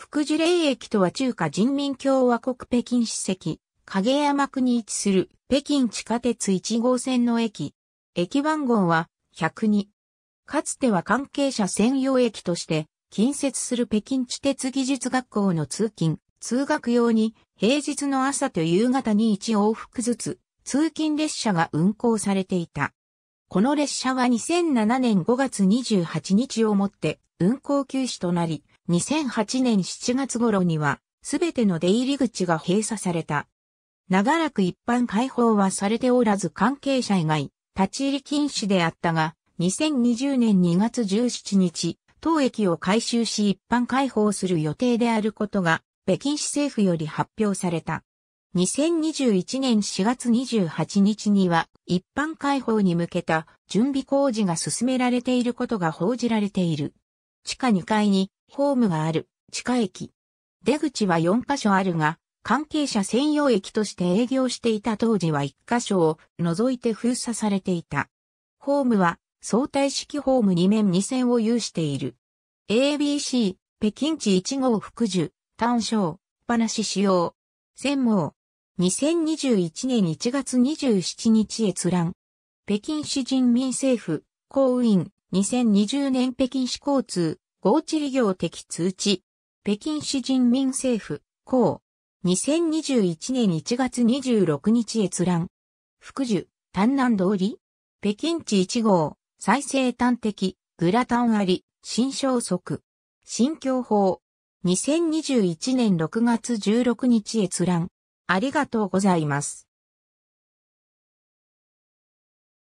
福樹霊駅とは中華人民共和国北京史跡、影山区に位置する北京地下鉄1号線の駅。駅番号は102。かつては関係者専用駅として近接する北京地鉄技術学校の通勤、通学用に平日の朝と夕方に1往復ずつ通勤列車が運行されていた。この列車は2007年5月28日をもって運行休止となり、2008年7月頃には、すべての出入り口が閉鎖された。長らく一般開放はされておらず関係者以外、立ち入り禁止であったが、2020年2月17日、当駅を改修し一般開放する予定であることが、北京市政府より発表された。2021年4月28日には、一般開放に向けた準備工事が進められていることが報じられている。地下2階にホームがある地下駅。出口は4カ所あるが、関係者専用駅として営業していた当時は1カ所を除いて封鎖されていた。ホームは相対式ホーム2面2線を有している。ABC、北京地1号福寿、単勝、話使用。専門。2021年1月27日閲覧。北京市人民政府、公務員、2020年北京市交通、合地利業的通知。北京市人民政府、公。2021年1月26日閲覧。福寿、丹南通り。北京地1号、再生端的、グラタンあり、新消息。新境法。2021年6月16日閲覧。ありがとうございます。